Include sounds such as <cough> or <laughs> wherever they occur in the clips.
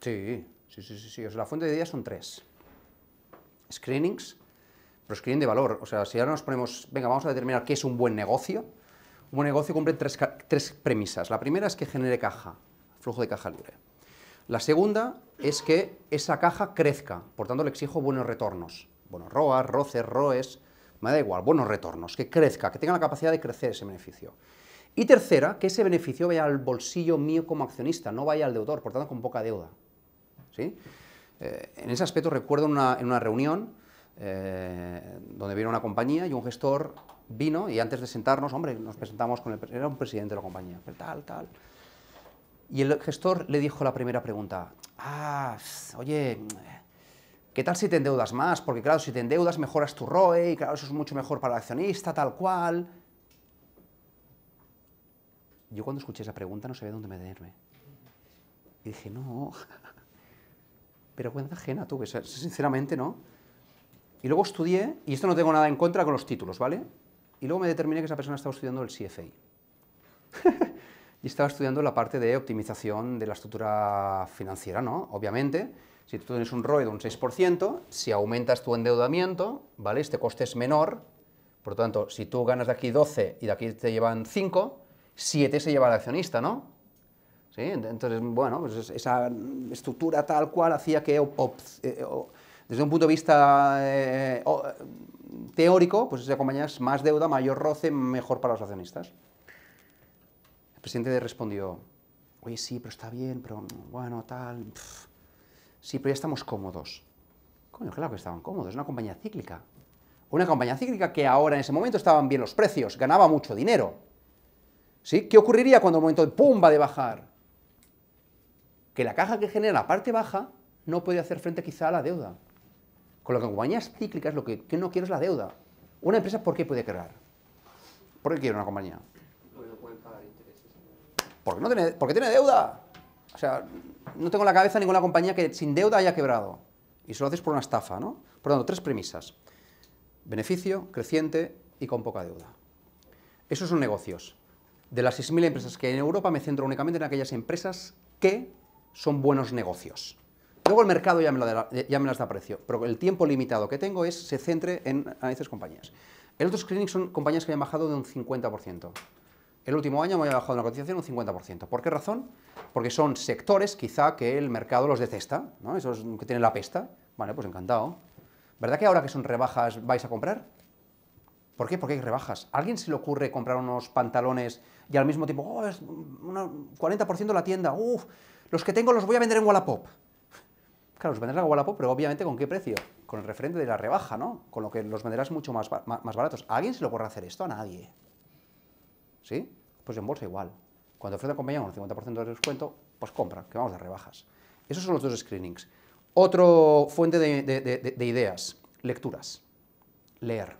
Sí, sí, sí, sí. O la fuente de ideas son tres. Screenings, pero screening de valor. O sea, si ahora nos ponemos, venga, vamos a determinar qué es un buen negocio. Un buen negocio cumple tres, premisas. La primera es que genere caja, flujo de caja libre. La segunda es que esa caja crezca, por tanto le exijo buenos retornos. Bueno, ROAS, ROCES, ROES, me da igual, buenos retornos, que crezca, que tenga la capacidad de crecer ese beneficio. Y tercera, que ese beneficio vaya al bolsillo mío como accionista, no vaya al deudor, por tanto con poca deuda. Eh, en ese aspecto recuerdo una, en una reunión eh, donde vino una compañía y un gestor vino y antes de sentarnos, hombre, nos presentamos con el... Era un presidente de la compañía, tal, tal. Y el gestor le dijo la primera pregunta, ah, oye, ¿qué tal si te endeudas más? Porque claro, si te endeudas mejoras tu ROE y claro, eso es mucho mejor para el accionista, tal cual. Yo cuando escuché esa pregunta no sabía dónde meterme. Y dije, no, cuenta ajena, tuve, sinceramente, ¿no? Y luego estudié, y esto no tengo nada en contra con los títulos, ¿vale? Y luego me determiné que esa persona estaba estudiando el CFI. <laughs> y estaba estudiando la parte de optimización de la estructura financiera, ¿no? Obviamente, si tú tienes un ROE de un 6%, si aumentas tu endeudamiento, ¿vale? Este coste es menor, por lo tanto, si tú ganas de aquí 12 y de aquí te llevan 5, 7 se lleva el accionista, ¿no? ¿sí? Entonces, bueno, pues esa estructura tal cual hacía que, eh, desde un punto de vista eh, teórico, pues esa compañía es más deuda, mayor roce, mejor para los accionistas. El presidente respondió, oye, sí, pero está bien, pero bueno, tal... Sí, pero ya estamos cómodos. Coño, claro que estaban cómodos, es una compañía cíclica. Una compañía cíclica que ahora en ese momento estaban bien los precios, ganaba mucho dinero. ¿Sí? ¿Qué ocurriría cuando el momento de pum va de bajar? que la caja que genera la parte baja no puede hacer frente quizá a la deuda. Con lo que compañías cíclicas lo que, no quiero es la deuda. Una empresa, ¿por qué puede quebrar? ¿Por qué quiere una compañía? Porque no pueden pagar intereses. Porque, tiene, tiene deuda. O sea, no tengo en la cabeza ninguna compañía que sin deuda haya quebrado. Y solo haces por una estafa, ¿no? Por lo tanto, tres premisas. Beneficio, creciente y con poca deuda. Esos son negocios. De las 6.000 empresas que hay en Europa me centro únicamente en aquellas empresas que son buenos negocios. Luego el mercado ya me, las da precio, pero el tiempo limitado que tengo es se centre en a esas compañías. El otro screening son compañías que han bajado de un 50%. El último año me había bajado la cotización un 50%. ¿Por qué razón? Porque son sectores quizá que el mercado los detesta, ¿no? esos que tienen la pesta. Vale, pues encantado. ¿Verdad que ahora que son rebajas vais a comprar? ¿Por qué? Porque hay rebajas. alguien se le ocurre comprar unos pantalones y al mismo tiempo, oh, es un 40% la tienda, uff, los que tengo los voy a vender en Wallapop. Claro, los venderás en Wallapop, pero obviamente ¿con qué precio? Con el referente de la rebaja, ¿no? Con lo que los venderás mucho más, más baratos. ¿A alguien se le ocurre hacer esto? A nadie. ¿Sí? Pues en bolsa igual. Cuando ofrece a compañía un 50% de descuento, pues compra, que vamos de rebajas. Esos son los dos screenings. Otro fuente de, ideas, lecturas. Leer,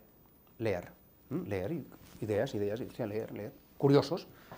leer, leer leer, ideas, ideas, leer, leer. Curiosos.